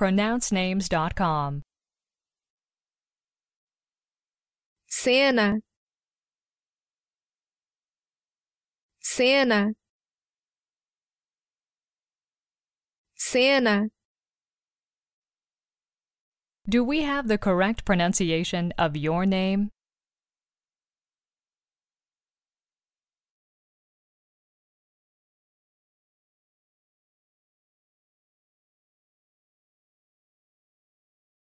pronouncenames.com. Cena Cena Cena Do we have the correct pronunciation of your name?